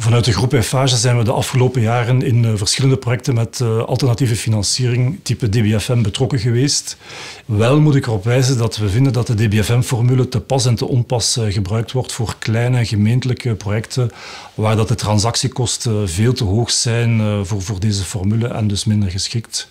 Vanuit de groep Eiffage zijn we de afgelopen jaren in eh, verschillende projecten met eh, alternatieve financiering type DBFM betrokken geweest. Wel moet ik erop wijzen dat we vinden dat de DBFM-formule te pas en te onpas eh, gebruikt wordt voor kleine gemeentelijke projecten waar dat de transactiekosten veel te hoog zijn voor, voor deze formule en dus minder geschikt.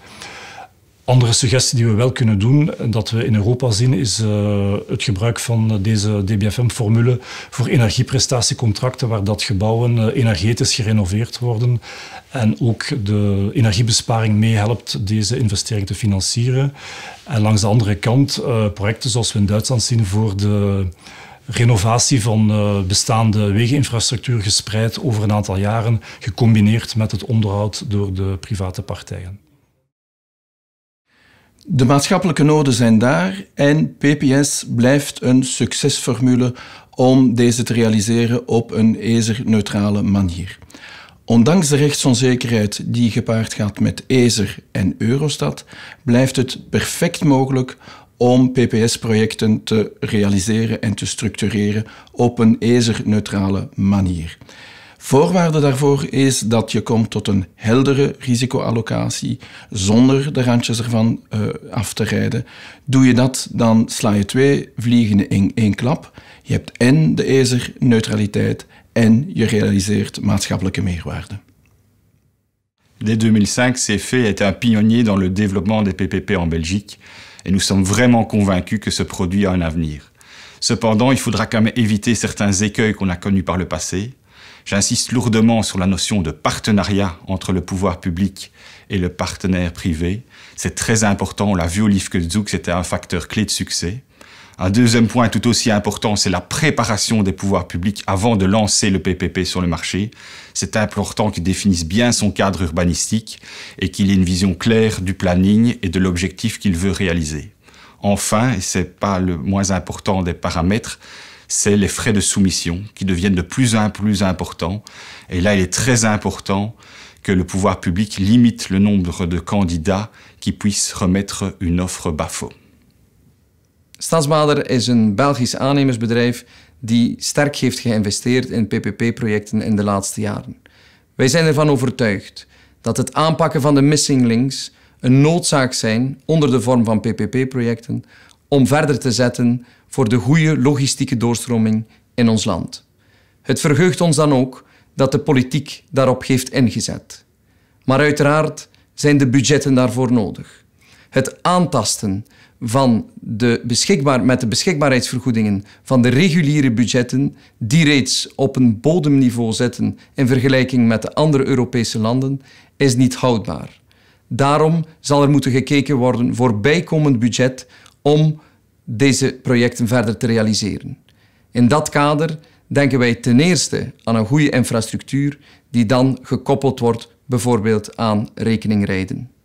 Andere suggestie die we wel kunnen doen, dat we in Europa zien, is eh, het gebruik van deze DBFM-formule voor energieprestatiecontracten, waar dat gebouwen eh, energetisch gerenoveerd worden en ook de energiebesparing meehelpt deze investering te financieren. En langs de andere kant eh, projecten zoals we in Duitsland zien voor de renovatie van bestaande wegeninfrastructuur gespreid over een aantal jaren, gecombineerd met het onderhoud door de private partijen. De maatschappelijke noden zijn daar en PPS blijft een succesformule om deze te realiseren op een ezerneutrale manier. Ondanks de rechtsonzekerheid die gepaard gaat met EZER en Eurostat, blijft het perfect mogelijk om PPS-projecten te realiseren en te structureren op een EZER-neutrale manier. Voorwaarde daarvoor is dat je komt tot een heldere risicoallocatie zonder de randjes ervan eh, af te rijden. Doe je dat, dan sla je twee vliegen in één klap. Je hebt en de ezer neutraliteit en je realiseert maatschappelijke meerwaarde. Dès 2005, CFE est un pionnier dans le développement des PPP en Belgique et nous sommes vraiment convaincus que ce produit a un avenir. Cependant, il faudra quand même éviter certains écueils qu'on a connus par le passé, J'insiste lourdement sur la notion de partenariat entre le pouvoir public et le partenaire privé. C'est très important, l'a vu au livre c'était un facteur clé de succès. Un deuxième point tout aussi important, c'est la préparation des pouvoirs publics avant de lancer le PPP sur le marché. C'est important qu'il définisse bien son cadre urbanistique et qu'il ait une vision claire du planning et de l'objectif qu'il veut réaliser. Enfin, et n'est pas le moins important des paramètres, c'est les frais de soumission qui deviennent de plus en plus importants. Et là, il est très important que le pouvoir public limite le nombre de candidats qui puissent remettre une offre BAFO. Stadsbader is een Belgisch aannemersbedrijf die sterk heeft geïnvesteerd in PPP-projecten in de laatste jaren. Wij zijn ervan overtuigd dat het aanpakken van de missing links een noodzaak zijn onder de vorm van PPP-projecten om verder te zetten voor de goede logistieke doorstroming in ons land. Het verheugt ons dan ook dat de politiek daarop heeft ingezet. Maar uiteraard zijn de budgetten daarvoor nodig. Het aantasten van de beschikbaar, met de beschikbaarheidsvergoedingen van de reguliere budgetten, die reeds op een bodemniveau zitten in vergelijking met de andere Europese landen, is niet houdbaar. Daarom zal er moeten gekeken worden voor bijkomend budget om deze projecten verder te realiseren. In dat kader denken wij ten eerste aan een goede infrastructuur die dan gekoppeld wordt bijvoorbeeld aan rekeningrijden.